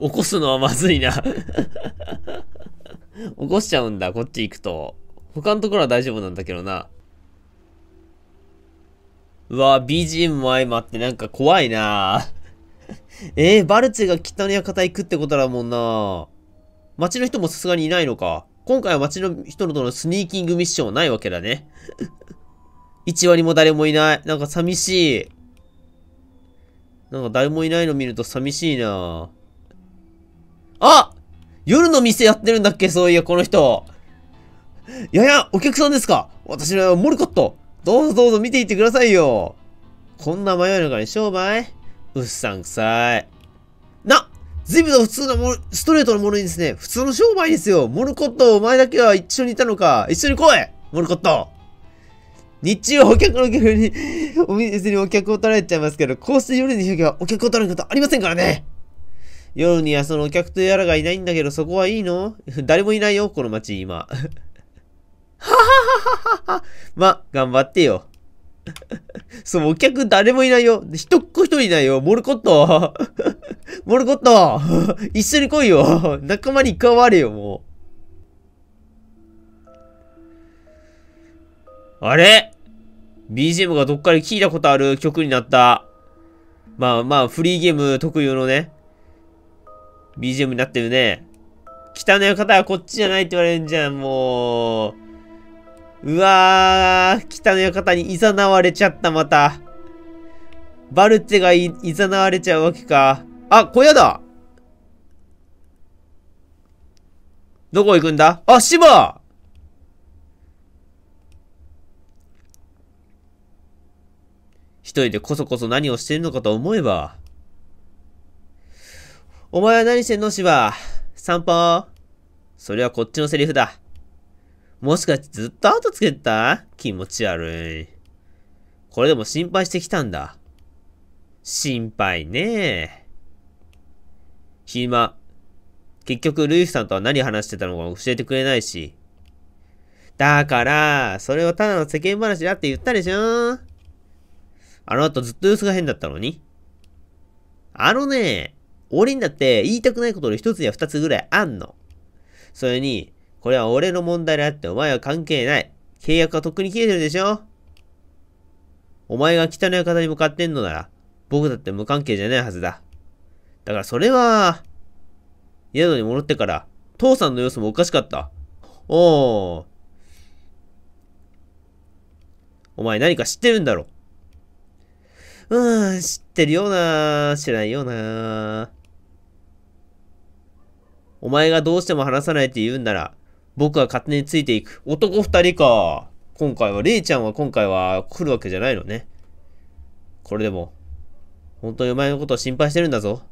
起こすのはまずいな 起こしちゃうんだ、こっち行くと。他のところは大丈夫なんだけどな。うわぁ、BGM も相まってなんか怖いな えー、バルツェが北の館行くってことだもんな街の人もさすがにいないのか。今回は街の人とのスニーキングミッションはないわけだね。1 割も誰もいない。なんか寂しい。なんか誰もいないの見ると寂しいなあ夜の店やってるんだっけそういや、この人。いやいや、お客さんですか私のモルコット。どうぞどうぞ見ていってくださいよ。こんな迷いの中に商売うっさんくさい。な随分の普通のストレートのものにですね、普通の商売ですよ。モルコット、お前だけは一緒にいたのか。一緒に来いモルコット日中はお客の客に、お店にお客を取られちゃいますけど、こうして夜に行けばお客を取られることありませんからね。夜にはそのお客とやらがいないんだけど、そこはいいの 誰もいないよ、この街、今。はははははま、頑張ってよ。そのお客誰もいないよ。一っ子一人いないよ。モルコット。モルコット。一緒に来いよ。仲間に加われよ、もう。あれ ?BGM がどっかで聞いたことある曲になった。まあまあ、フリーゲーム特有のね、BGM になってるね。北の館はこっちじゃないって言われるんじゃん、もう。うわー、北の館に誘われちゃった、また。バルテがい誘われちゃうわけか。あ、小屋だどこ行くんだあ、芝一人でこそこそ何をしてるのかと思えば、お前は何してんの芝散歩それはこっちのセリフだ。もしかしてずっと後つけてた気持ち悪い。これでも心配してきたんだ。心配ねえ。暇。結局、ルイフさんとは何話してたのか教えてくれないし。だから、それをただの世間話だって言ったでしょあの後ずっと様子が変だったのに。あのね、俺にだって言いたくないことの一つや二つぐらいあんの。それに、これは俺の問題であってお前は関係ない。契約はとっくに切れてるでしょお前が北の館に向かってんのなら、僕だって無関係じゃないはずだ。だからそれは、宿に戻ってから、父さんの様子もおかしかった。おお。お前何か知ってるんだろうーん、知ってるような、知らんような。お前がどうしても話さないって言うんなら、僕は勝手についていく。男二人か。今回は、レイちゃんは今回は来るわけじゃないのね。これでも、本当にお前のことを心配してるんだぞ。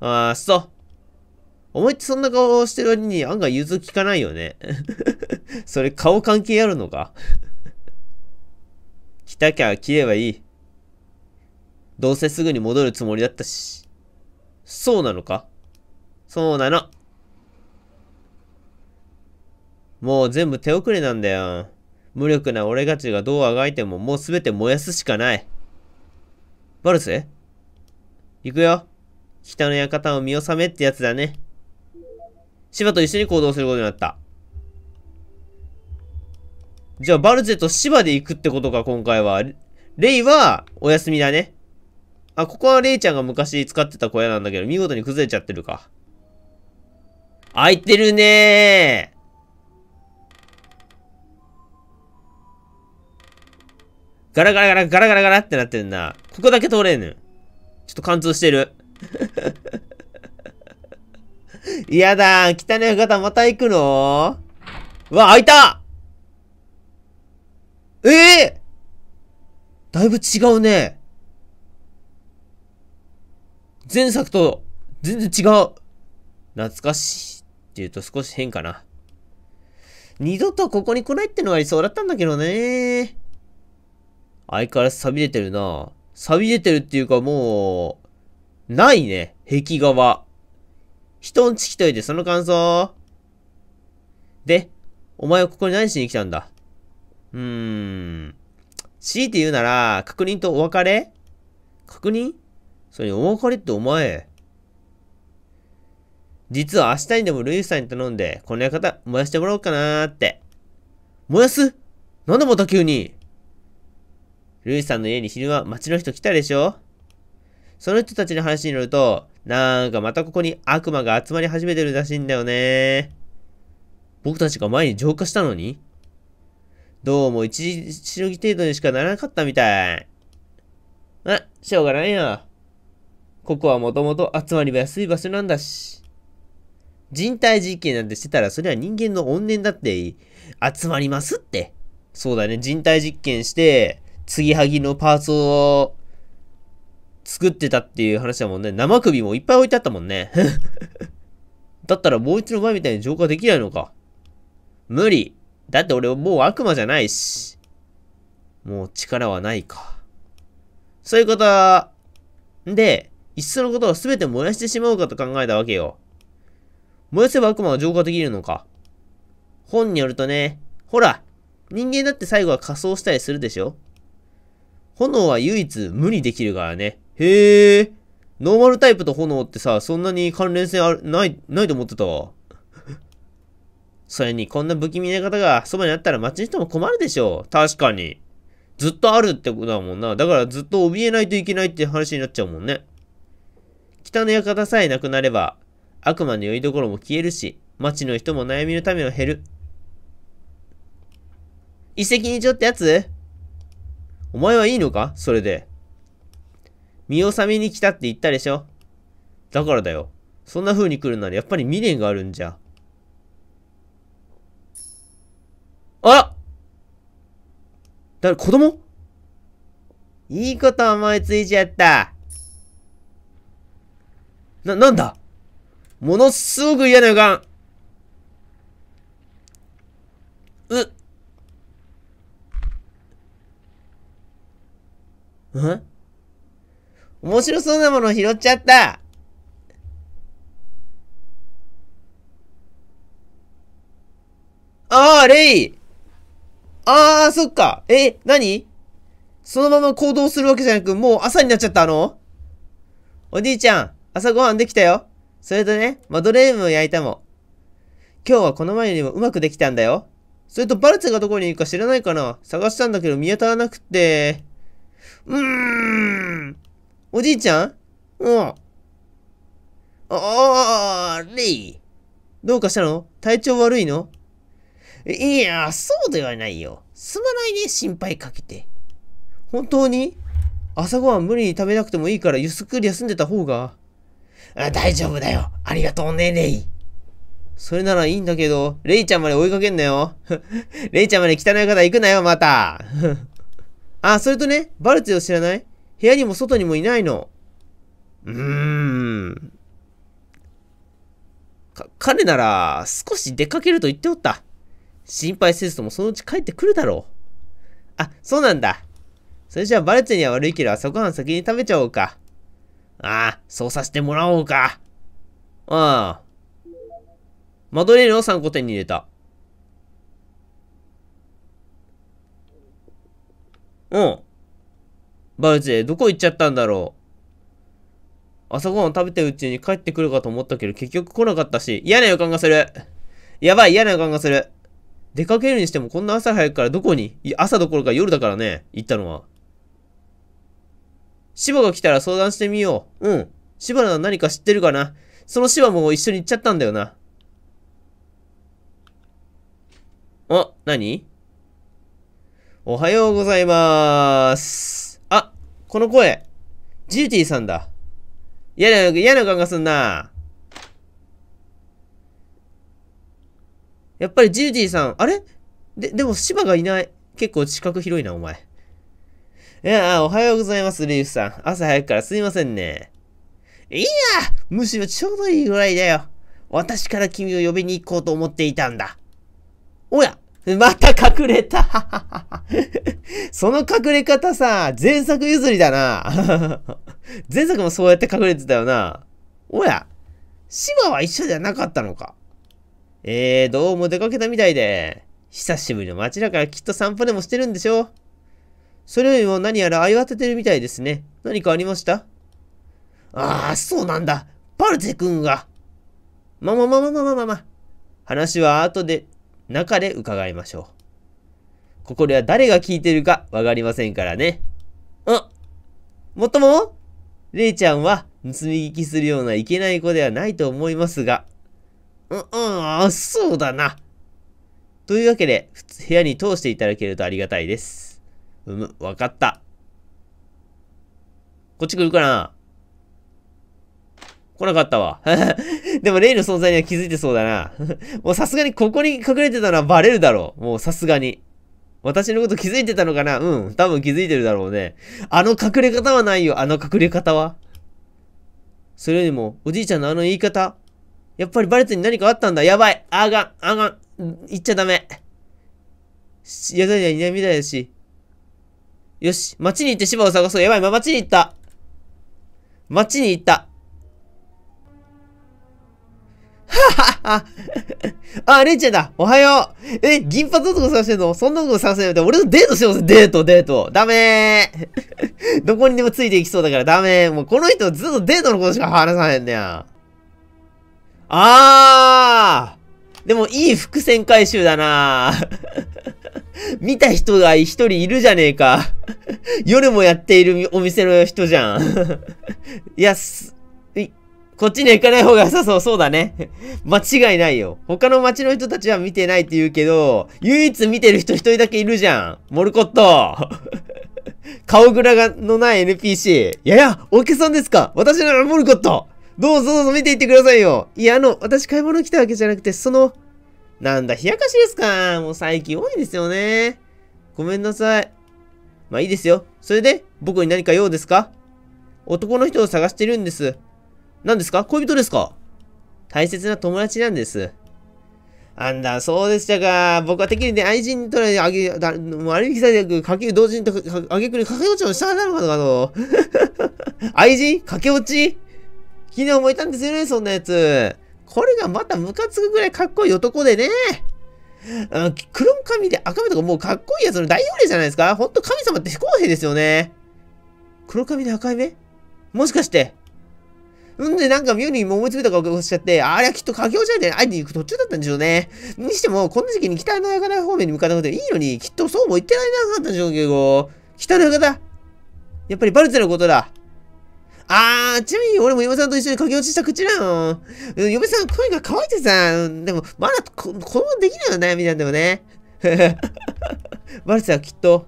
あー、そう。お前ってそんな顔してる割に案外ゆずきかないよね。それ顔関係あるのか 来たきゃ切ればいい。どうせすぐに戻るつもりだったし。そうなのかそうなの。もう全部手遅れなんだよ。無力な俺たちがどうあがいてももうすべて燃やすしかない。バルセ行くよ。北の館を見納めってやつだね。芝と一緒に行動することになった。じゃあ、バルゼと芝で行くってことか、今回は。レイは、お休みだね。あ、ここはレイちゃんが昔使ってた小屋なんだけど、見事に崩れちゃってるか。開いてるねーガラガラガラガラガラガラってなってるな。ここだけ通れぬ。ちょっと貫通してる。嫌だ汚い方また行くのうわ、開いたええー、だいぶ違うね。前作と全然違う。懐かしいって言うと少し変かな。二度とここに来ないってのが理想だったんだけどね。相変わらず錆びれてるな。錆びれてるっていうかもう、ないね。壁画は。人んち来といてその感想。で、お前はここに何しに来たんだうーん。強いて言うなら、確認とお別れ確認それに、お別れってお前、実は明日にでもルイスさんに頼んで、この館燃やしてもらおうかなーって。燃やすなんでまた急にルイスさんの家に昼間町の人来たでしょその人たちの話によると、なんかまたここに悪魔が集まり始めてるらしいんだよね。僕たちが前に浄化したのにどうも一時しのぎ程度にしかならなかったみたい。あ、しょうがないよ。ここはもともと集まりは安い場所なんだし。人体実験なんてしてたら、それは人間の怨念だって集まりますって。そうだね、人体実験して、継ぎはぎのパーツを作ってたっていう話だもんね。生首もいっぱい置いてあったもんね。だったらもう一度前みたいに浄化できないのか。無理。だって俺もう悪魔じゃないし。もう力はないか。そういうことで、いっそのことは全て燃やしてしまうかと考えたわけよ。燃やせば悪魔は浄化できるのか。本によるとね、ほら、人間だって最後は仮装したりするでしょ炎は唯一無理できるからね。へえ、ノーマルタイプと炎ってさ、そんなに関連性ある、ない、ないと思ってたわ。それに、こんな不気味な方がそばにあったら街の人も困るでしょ確かに。ずっとあるってことだもんな。だからずっと怯えないといけないって話になっちゃうもんね。北の館さえなくなれば、悪魔の酔いどころも消えるし、町の人も悩みのためは減る。遺跡にちょってやつお前はいいのかそれで。見納めに来たって言ったでしょだからだよ。そんな風に来るならやっぱり未練があるんじゃ。あら誰、子供いいこと思いついちゃった。な、なんだものすごく嫌な予感。うん面白そうなもの拾っちゃったああ、レイああ、そっか。え、なにそのまま行動するわけじゃなく、もう朝になっちゃったのおじいちゃん。朝ごはんできたよ。それとね、マドレーヌを焼いたも今日はこの前よりもうまくできたんだよ。それとバルツがどこにいるか知らないかな探したんだけど見当たらなくて。うーん。おじいちゃんうん。あー、れい。どうかしたの体調悪いのいや、そうではないよ。すまないね、心配かけて。本当に朝ごはん無理に食べなくてもいいからゆっくり休んでた方が。あ大丈夫だよ。ありがとうね、レイ。それならいいんだけど、レイちゃんまで追いかけんなよ。レイちゃんまで汚い方行くなよ、また。あ、それとね、バルツを知らない部屋にも外にもいないの。うーん。か、彼なら、少し出かけると言っておった。心配せずともそのうち帰ってくるだろう。あ、そうなんだ。それじゃあバルツには悪いけど朝ごはん先に食べちゃおうか。ああ、そうさせてもらおうか。ああ。マドレーヌを3個手に入れた。うん。バウチェ、どこ行っちゃったんだろう。朝ごはん食べてるうちに帰ってくるかと思ったけど、結局来なかったし、嫌な予感がする。やばい、嫌な予感がする。出かけるにしてもこんな朝早くからどこに朝どころか夜だからね、行ったのは。シバが来たら相談してみよう。うん。シバなら何か知ってるかなそのシバも一緒に行っちゃったんだよな。あ、何おはようございまーす。あ、この声。ジューティーさんだ。嫌な、嫌な感がすんな。やっぱりジューティーさん、あれで、でも芝がいない。結構近く広いな、お前。いやおはようございます、リーフさん。朝早くからすいませんね。いやむしろちょうどいいぐらいだよ。私から君を呼びに行こうと思っていたんだ。おやまた隠れた その隠れ方さ、前作譲りだな 前作もそうやって隠れてたよな。おや芝は一緒じゃなかったのかえー、どうも出かけたみたいで。久しぶりの街だからきっと散歩でもしてるんでしょそれよりも何やら慌ててるみたいですね。何かありましたああ、そうなんだ。パルテ君が。まあまあまあまあまあまあまあ。話は後で、中で伺いましょう。ここでは誰が聞いてるかわかりませんからね。あもっとも、レイちゃんは盗み聞きするようないけない子ではないと思いますが。うん、うん、そうだな。というわけで、部屋に通していただけるとありがたいです。うむ、わかった。こっち来るかな来なかったわ。でも、レイの存在には気づいてそうだな。もうさすがにここに隠れてたのはバレるだろう。もうさすがに。私のこと気づいてたのかなうん。多分気づいてるだろうね。あの隠れ方はないよ。あの隠れ方は。それよりも、おじいちゃんのあの言い方。やっぱりバレずに何かあったんだ。やばい。あがん、あがん。言っちゃダメ。やだやだ、たいだし、よし、街に行って芝を探そう。やばい、ま、街に行った。街に行った。ははは。あ、レンちゃんだ。おはよう。え、銀髪男探してんのそんな男探せない俺のデートしようぜ。デート、デート。ダメー。どこにでもついていきそうだからダメー。もうこの人ずっとデートのことしか話さへんねや。あー。でもいい伏線回収だな 見た人が一人いるじゃねえか夜もやっているお店の人じゃんい や、す、い、こっちには行かない方が良さそう。そうだね。間違いないよ。他の街の人たちは見てないって言うけど、唯一見てる人一人だけいるじゃん。モルコット。顔グラがのない NPC。いやいや、大客さんですか私ならモルコット。どうぞどうぞ見ていってくださいよ。いや、あの、私買い物来たわけじゃなくて、その、なんだ、冷やかしですか。もう最近多いですよね。ごめんなさい。まあいいですよ。それで、僕に何か用ですか男の人を探してるんです。何ですか恋人ですか大切な友達なんです。あんだ、そうでしたか。僕は敵にね、愛人とね、あげ、だもうあれにきされかけ、同時にと、あげくに駆け落ちをしたなのかと。愛人駆け落ち昨日もいたんですよね、そんなやつ。これがまたムカつくぐらいかっこいい男でね。あ黒髪で赤目とかもうかっこいいやつの大幽霊じゃないですかほんと神様って不公平ですよね。黒髪で赤い目もしかして。うんで、なんか妙に思いついたか、しちゃって、あれはきっと駆けじゃない会いに行く途中だったんでしょうね。にしても、こんな時期に北の館方面に向かったことでいいのに、きっとそうも言ってられなかったんでしょうけど、北の館やっぱりバルツのことだ。あー、ちなみに俺も嫁さんと一緒に駆け落ちした口なの。嫁さん声が乾いてさ、でもまだ子供できないの悩みなんだよね。バルスはきっと、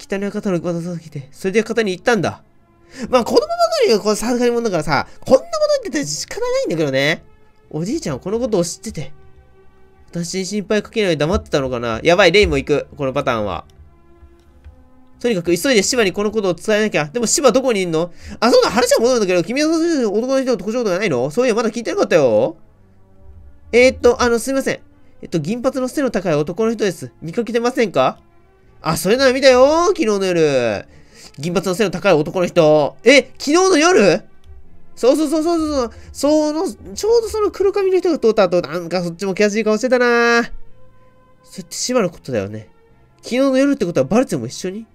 汚い方の噂を聞いて、それで方に行ったんだ。まあ子供ばかりがこう授かり物だからさ、こんなこと言ってたら仕方ないんだけどね。おじいちゃんはこのことを知ってて、私に心配かけないで黙ってたのかな。やばい、レイも行く。このパターンは。とにかく急いで芝にこのことを伝えなきゃ。でも芝どこにいんのあ、そうだ、話は戻るんだけど、君は男の人の特徴とかないのそういや、まだ聞いてなかったよ。えー、っと、あの、すいません。えっと、銀髪の背の高い男の人です。見かけてませんかあ、それなら見たよ昨日の夜。銀髪の背の高い男の人。え、昨日の夜そうそうそうそうそう。その、ちょうどその黒髪の人が通った後、なんかそっちも悔しい顔してたなそれって芝のことだよね。昨日の夜ってことはバルツも一緒に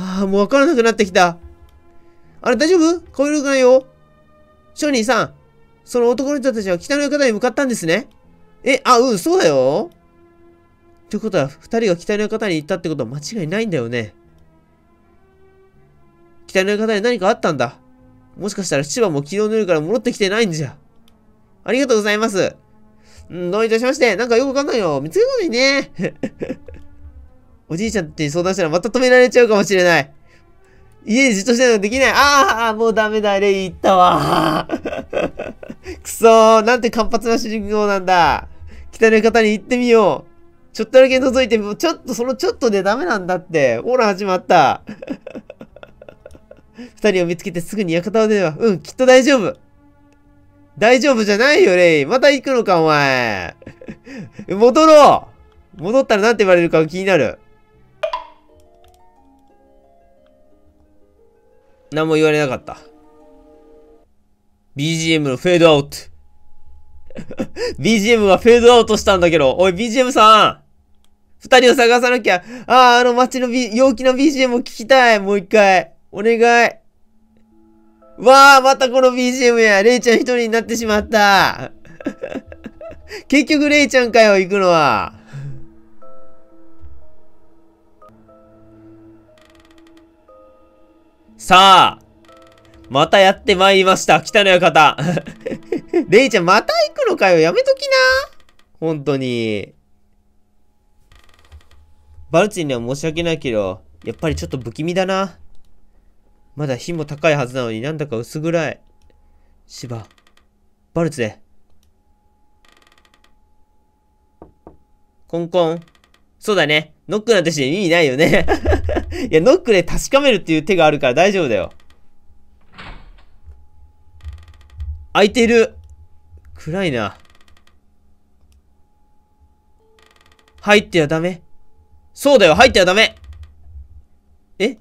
ああ、もうわからなくなってきた。あれ、大丈夫顔色がないよ。商人さん、その男の人たちは北の館に向かったんですね。え、あ、うん、そうだよ。ってことは、二人が北の館に行ったってことは間違いないんだよね。北の館に何かあったんだ。もしかしたら千葉も昨日の夜から戻ってきてないんじゃ。ありがとうございます。うん、どういたしまして。なんかよくわかんないよ。見つけたのにね。おじいちゃんって相談したらまた止められちゃうかもしれない。家でじっとしてるのできない。ああ、もうダメだ、レイ行ったわ。くそー、なんて活発な主人公なんだ。たい方に行ってみよう。ちょっとだけ覗いて、もうちょっと、そのちょっとでダメなんだって。オーラ始まった。二人を見つけてすぐに館を出れば、うん、きっと大丈夫。大丈夫じゃないよ、レイ。また行くのか、お前。戻ろう戻ったら何て言われるか気になる。何も言われなかった。BGM のフェードアウト。BGM がフェードアウトしたんだけど。おい、BGM さん二人を探さなきゃ。ああ、あの街の、B、陽気な BGM を聞きたい。もう一回。お願い。わあ、またこの BGM や。レイちゃん一人になってしまった。結局レイちゃんかよ、行くのは。さあ、またやってまいりました。来たのよ、方。レイちゃん、また行くのかよ。やめときな。ほんとに。バルチンには申し訳ないけど、やっぱりちょっと不気味だな。まだ火も高いはずなのになんだか薄暗い。芝、バルツで。コンコン。そうだね。ノックなんてして意味ないよね いや、ノックで確かめるっていう手があるから大丈夫だよ。開いてる。暗いな。入ってはダメ。そうだよ、入ってはダメ。え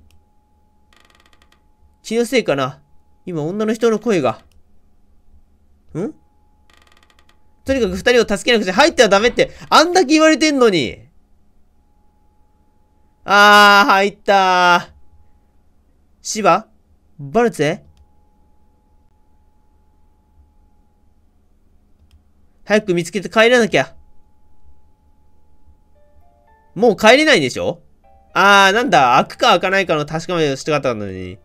気のせいかな今、女の人の声が。んとにかく二人を助けなくちゃ入ってはダメって、あんだけ言われてんのに。あー、入ったー。芝バルツェ早く見つけて帰らなきゃ。もう帰れないんでしょあー、なんだ、開くか開かないかの確かめをしたかったのに。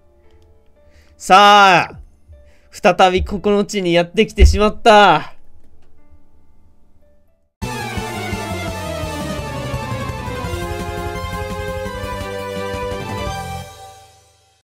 さあ、再びここの地にやってきてしまった。